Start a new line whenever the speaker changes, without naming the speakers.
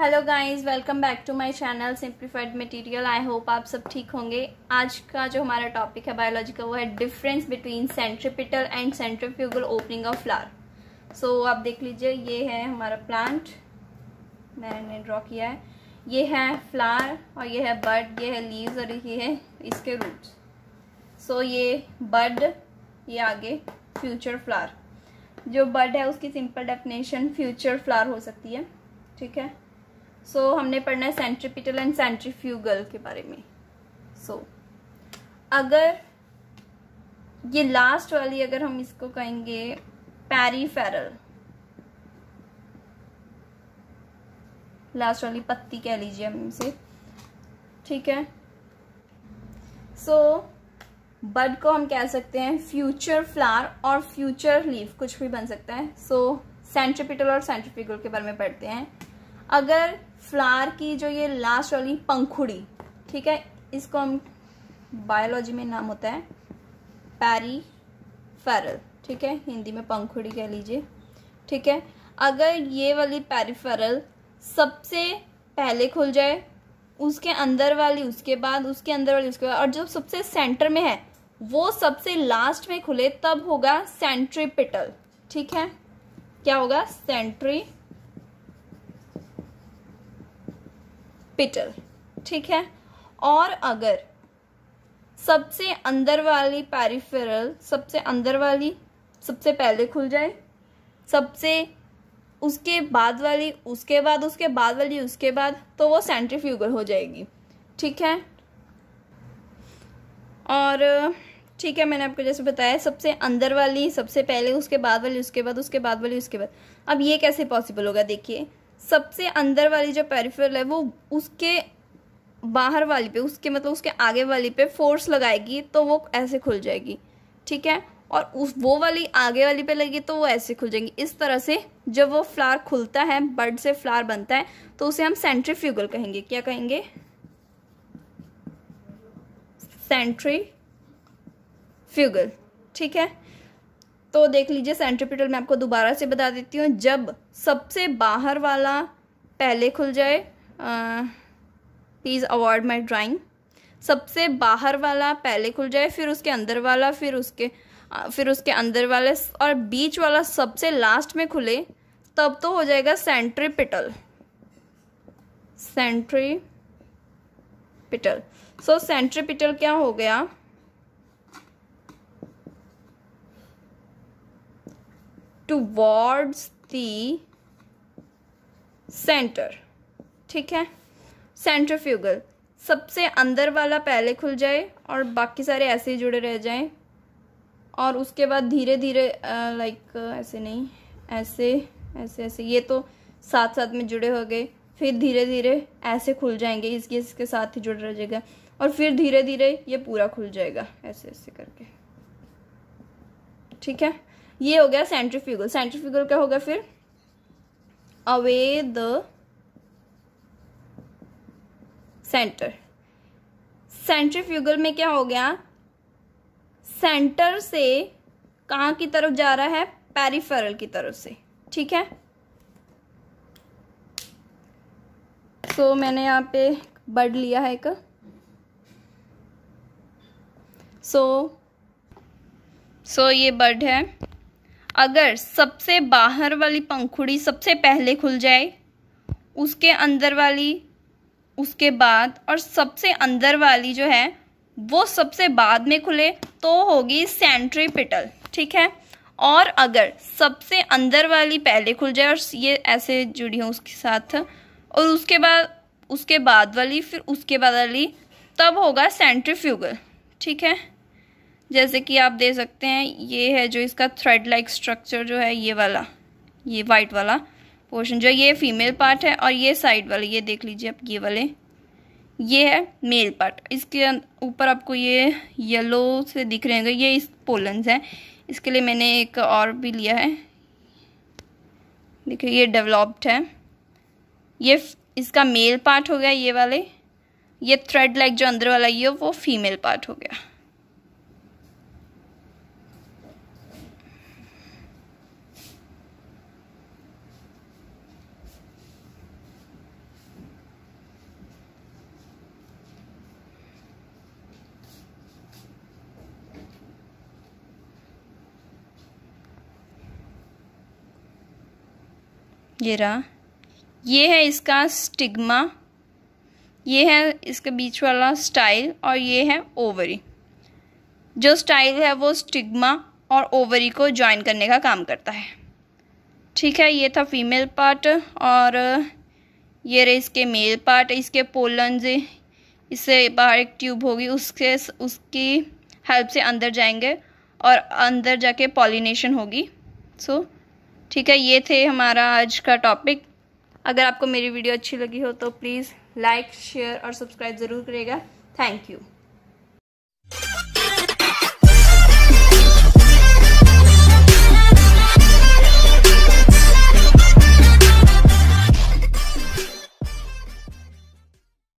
hello guys welcome back to my channel simplified material I hope आप सब ठीक होंगे आज का जो हमारा टॉपिक है बायोलॉजी का वो है difference between centripetal and centrifugal opening of flower so आप देख लीजिए ये है हमारा प्लांट मैंने ड्रॉ किया है ये है फ्लावर और ये है बर्ड ये है लीव्स और ये है इसके रूट सो so, ये बर्ड ये आगे फ्यूचर फ्लार जो बर्ड है उसकी सिंपल डेफिनेशन फ्यूचर फ्लार हो सकती है ठीक है सो so, हमने पढ़ना है सेंट्रीपिटल एंड सेंट्रीफ्यूगल के बारे में सो so, अगर ये लास्ट वाली अगर हम इसको कहेंगे पैरीफेरल लास्ट वाली पत्ती कह लीजिए हम इसे ठीक है सो so, बड को हम कह सकते हैं फ्यूचर फ्लावर और फ्यूचर लीफ कुछ भी बन सकता है सो so, सेंट्रीपिटल और सेंट्रीपिकल के बारे में पढ़ते हैं अगर फ्लावर की जो ये लास्ट वाली पंखुड़ी ठीक है इसको हम बायोलॉजी में नाम होता है पैरी फेरल ठीक है हिंदी में पंखुड़ी कह लीजिए ठीक है अगर ये वाली पैरीफेरल सबसे पहले खुल जाए उसके अंदर वाली उसके बाद उसके अंदर वाली उसके बाद और जो सबसे सेंटर में है वो सबसे लास्ट में खुले तब होगा सेंट्रीपिटल ठीक है क्या होगा सेंट्री पिटल ठीक है और अगर सबसे अंदर वाली पैरिफेरल सबसे अंदर वाली सबसे पहले खुल जाए सबसे उसके बाद वाली उसके बाद उसके बाद वाली उसके बाद तो वो सेंट्रीफ्यूगल हो जाएगी ठीक है और ठीक है मैंने आपको जैसे बताया सबसे अंदर वाली सबसे पहले उसके बाद वाली उसके बाद उसके बाद वाली उसके बाद अब ये कैसे पॉसिबल होगा देखिए सबसे अंदर वाली जो पेरिफेरल है वो उसके बाहर वाली पे उसके मतलब उसके आगे वाली पे फोर्स लगाएगी तो वो ऐसे खुल जाएगी ठीक है और उस वो वाली आगे वाली पे लगी तो वो ऐसे खुल जाएंगी इस तरह से जब वो फ्लावर खुलता है बर्ड से फ्लावर बनता है तो उसे हम सेंट्रीफ्यूगल कहेंगे क्या कहेंगे सेंट्री फ्यूगल ठीक है तो देख लीजिए सेंट्रिपिटल मैं आपको दोबारा से बता देती हूँ जब सबसे बाहर वाला पहले खुल जाए प्लीज़ अवॉइड माई ड्राइंग सबसे बाहर वाला पहले खुल जाए फिर उसके अंदर वाला फिर उसके फिर उसके अंदर वाले और बीच वाला सबसे लास्ट में खुले तब तो हो जाएगा सेंट्रीपिटल पिटल सो so, सेंट्रीपिटल क्या हो गया टुवर्ड्स दी सेंटर ठीक है फ्यूगल सबसे अंदर वाला पहले खुल जाए और बाकी सारे ऐसे ही जुड़े रह जाएं और उसके बाद धीरे धीरे लाइक ऐसे नहीं ऐसे ऐसे ऐसे ये तो साथ साथ में जुड़े हो गए फिर धीरे धीरे ऐसे खुल जाएंगे इसके इसके साथ ही जुड़ रह जाएगा और फिर धीरे धीरे ये पूरा खुल जाएगा ऐसे ऐसे करके ठीक है ये हो गया सेंट्रीफ्यूगल सेंट्रीफ्यूगल क्या हो गया फिर अवे द सेंटर सेंट्रीफ्यूगल में क्या हो गया सेंटर से कहां की तरफ जा रहा है पेरिफेरल की तरफ से ठीक है सो so, मैंने यहां पे बर्ड लिया है एक सो so, सो so, ये बर्ड है अगर सबसे बाहर वाली पंखुड़ी सबसे पहले खुल जाए उसके अंदर वाली उसके बाद और सबसे अंदर वाली जो है वो सबसे बाद में खुले तो होगी सेंट्रीपिटल ठीक है और अगर सबसे अंदर वाली पहले खुल जाए और ये ऐसे जुड़ी हो उसके साथ और उसके बाद उसके बाद वाली फिर उसके बाद वाली तब होगा सेंट्रीफ्यूगल ठीक है जैसे कि आप दे सकते हैं ये है जो इसका थ्रेड लाइक स्ट्रक्चर जो है ये वाला ये वाइट वाला पोर्शन जो ये फीमेल पार्ट है और ये साइड वाले ये देख लीजिए आप ये वाले ये है मेल पार्ट इसके अं-, ऊपर आपको ये येलो से दिख रहे हैं ये इस पोलन्स हैं इसके लिए मैंने एक और भी लिया है देखिए ये डेवलप्ड है ये इसका मेल पार्ट हो गया ये वाले ये थ्रेड लाइक जो अंदर वाला ये वो फीमेल पार्ट हो गया ये रहा ये है इसका स्टिग्मा ये है इसका बीच वाला स्टाइल और ये है ओवरी जो स्टाइल है वो स्टिग्मा और ओवरी को ज्वाइन करने का काम करता है ठीक है ये था फीमेल पार्ट और ये रहे इसके मेल पार्ट इसके पोलन्स इससे बाहर एक ट्यूब होगी उसके उसकी हेल्प से अंदर जाएंगे और अंदर जाके पॉलिनेशन होगी सो so, ठीक है ये थे हमारा आज का टॉपिक अगर आपको मेरी वीडियो अच्छी लगी हो तो प्लीज़ लाइक शेयर और सब्सक्राइब ज़रूर करेगा थैंक यू